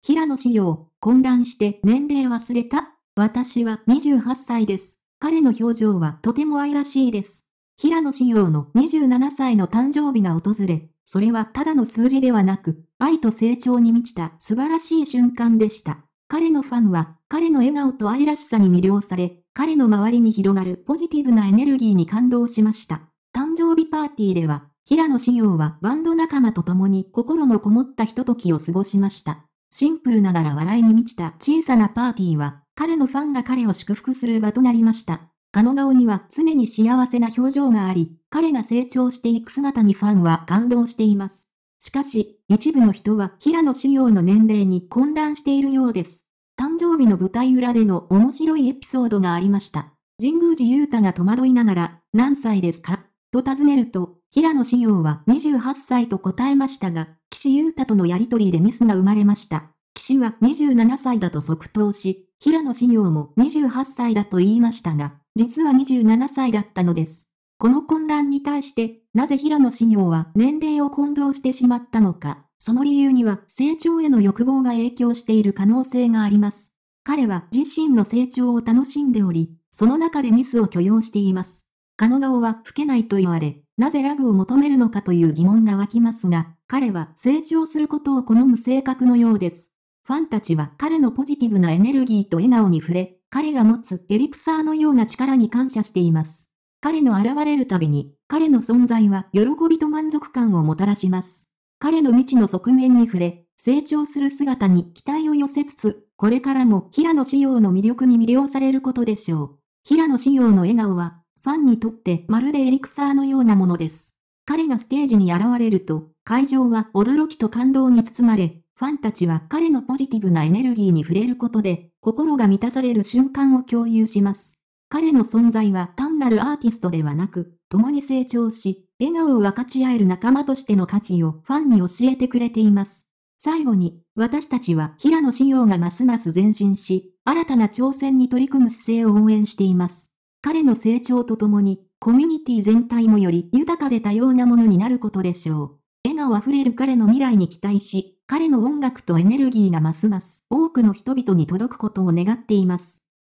平野紫耀、混乱して年齢忘れた私は28歳です。彼の表情はとても愛らしいです。平野紫耀の27歳の誕生日が訪れ、それはただの数字ではなく、愛と成長に満ちた素晴らしい瞬間でした。彼のファンは、彼の笑顔と愛らしさに魅了され、彼の周りに広がるポジティブなエネルギーに感動しました。誕生日パーティーでは、平野紫耀はバンド仲間と共に心のこもったひとときを過ごしました。シンプルながら笑いに満ちた小さなパーティーは、彼のファンが彼を祝福する場となりました。彼の顔には常に幸せな表情があり、彼が成長していく姿にファンは感動しています。しかし、一部の人は平野志耀の年齢に混乱しているようです。誕生日の舞台裏での面白いエピソードがありました。神宮寺勇太が戸惑いながら、何歳ですかと尋ねると、平野紫耀は28歳と答えましたが、岸優太とのやりとりでミスが生まれました。岸は27歳だと即答し、平野紫耀も28歳だと言いましたが、実は27歳だったのです。この混乱に対して、なぜ平野紫耀は年齢を混同してしまったのか、その理由には成長への欲望が影響している可能性があります。彼は自身の成長を楽しんでおり、その中でミスを許容しています。カノ顔は吹けないと言われ、なぜラグを求めるのかという疑問が湧きますが、彼は成長することを好む性格のようです。ファンたちは彼のポジティブなエネルギーと笑顔に触れ、彼が持つエリクサーのような力に感謝しています。彼の現れるたびに、彼の存在は喜びと満足感をもたらします。彼の未知の側面に触れ、成長する姿に期待を寄せつつ、これからも平野紫耀の魅力に魅了されることでしょう。平野紫耀の笑顔は、ファンにとってまるでエリクサーのようなものです。彼がステージに現れると、会場は驚きと感動に包まれ、ファンたちは彼のポジティブなエネルギーに触れることで、心が満たされる瞬間を共有します。彼の存在は単なるアーティストではなく、共に成長し、笑顔を分かち合える仲間としての価値をファンに教えてくれています。最後に、私たちは平野紫耀がますます前進し、新たな挑戦に取り組む姿勢を応援しています。彼の成長とともに、コミュニティ全体もより豊かで多様なものになることでしょう。笑顔あふれる彼の未来に期待し、彼の音楽とエネルギーがますます多くの人々に届くことを願っています。